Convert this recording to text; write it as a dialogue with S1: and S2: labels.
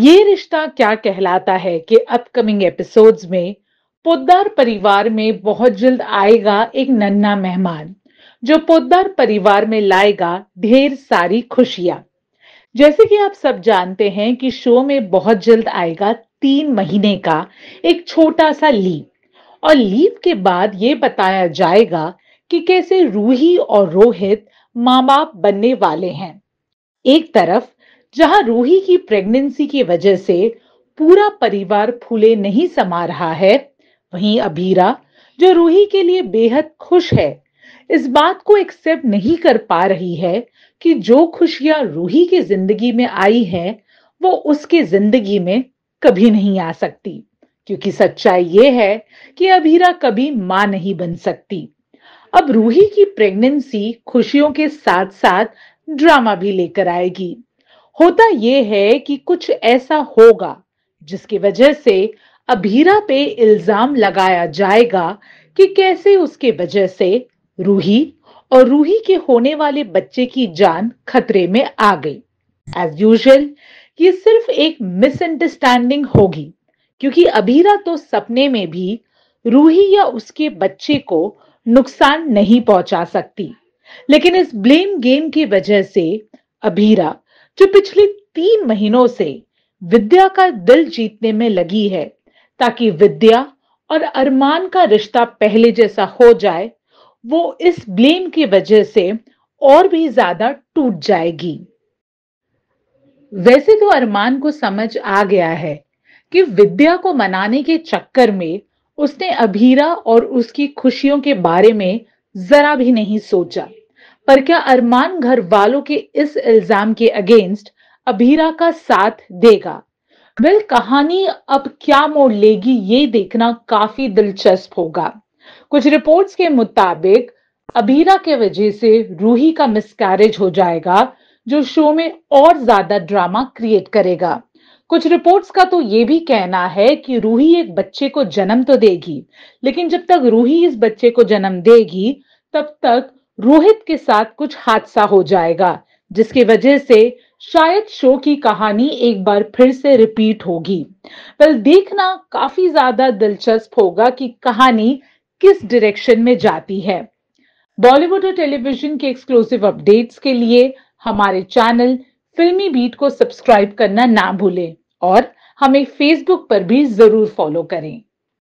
S1: ये रिश्ता क्या कहलाता है कि अपकमिंग एपिसोड्स में पोदार परिवार में बहुत जल्द आएगा एक नन्ना मेहमान जो पोदार परिवार में लाएगा ढेर सारी खुशियां जैसे कि आप सब जानते हैं कि शो में बहुत जल्द आएगा तीन महीने का एक छोटा सा लीव और लीव के बाद ये बताया जाएगा कि कैसे रूही और रोहित माँ बाप बनने वाले हैं एक तरफ जहां रूही की प्रेगनेंसी की वजह से पूरा परिवार फूले नहीं समा रहा है वहीं अभीरा जो रूही के लिए बेहद खुश है इस बात को एक्सेप्ट नहीं कर पा रही है कि जो खुशियां रूही की जिंदगी में आई है वो उसके जिंदगी में कभी नहीं आ सकती क्योंकि सच्चाई ये है कि अभीरा कभी मां नहीं बन सकती अब रूही की प्रेगनेंसी खुशियों के साथ साथ ड्रामा भी लेकर आएगी होता यह है कि कुछ ऐसा होगा जिसकी वजह से अभीरा पे इल्जाम लगाया जाएगा कि कैसे उसके वजह से रूही और रूही के होने वाले बच्चे की जान खतरे में आ गई एज यूजल ये सिर्फ एक मिसअंडरस्टैंडिंग होगी क्योंकि अभीरा तो सपने में भी रूही या उसके बच्चे को नुकसान नहीं पहुंचा सकती लेकिन इस ब्लेम गेम की वजह से अभीरा जो पिछले तीन महीनों से विद्या का दिल जीतने में लगी है ताकि विद्या और अरमान का रिश्ता पहले जैसा हो जाए वो इस ब्लेम की वजह से और भी ज्यादा टूट जाएगी वैसे तो अरमान को समझ आ गया है कि विद्या को मनाने के चक्कर में उसने अभीरा और उसकी खुशियों के बारे में जरा भी नहीं सोचा पर क्या अरमान घर वालों के इस इल्जाम के अगेंस्ट अभीरा का साथ देगा वेल कहानी अब क्या मोड़ लेगी ये देखना काफी दिलचस्प होगा कुछ रिपोर्ट्स के मुताबिक अभीरा के वजह से रूही का मिसकैरेज हो जाएगा जो शो में और ज्यादा ड्रामा क्रिएट करेगा कुछ रिपोर्ट्स का तो ये भी कहना है कि रूही एक बच्चे को जन्म तो देगी लेकिन जब तक रूही इस बच्चे को जन्म देगी तब तक रोहित के साथ कुछ हादसा हो जाएगा जिसकी वजह से शायद शो की कहानी एक बार फिर से रिपीट होगी वेल देखना काफी ज्यादा दिलचस्प होगा कि कहानी किस डायरेक्शन में जाती है बॉलीवुड और टेलीविजन के एक्सक्लूसिव अपडेट्स के लिए हमारे चैनल फिल्मी बीट को सब्सक्राइब करना ना भूलें और हमें फेसबुक पर भी जरूर फॉलो करें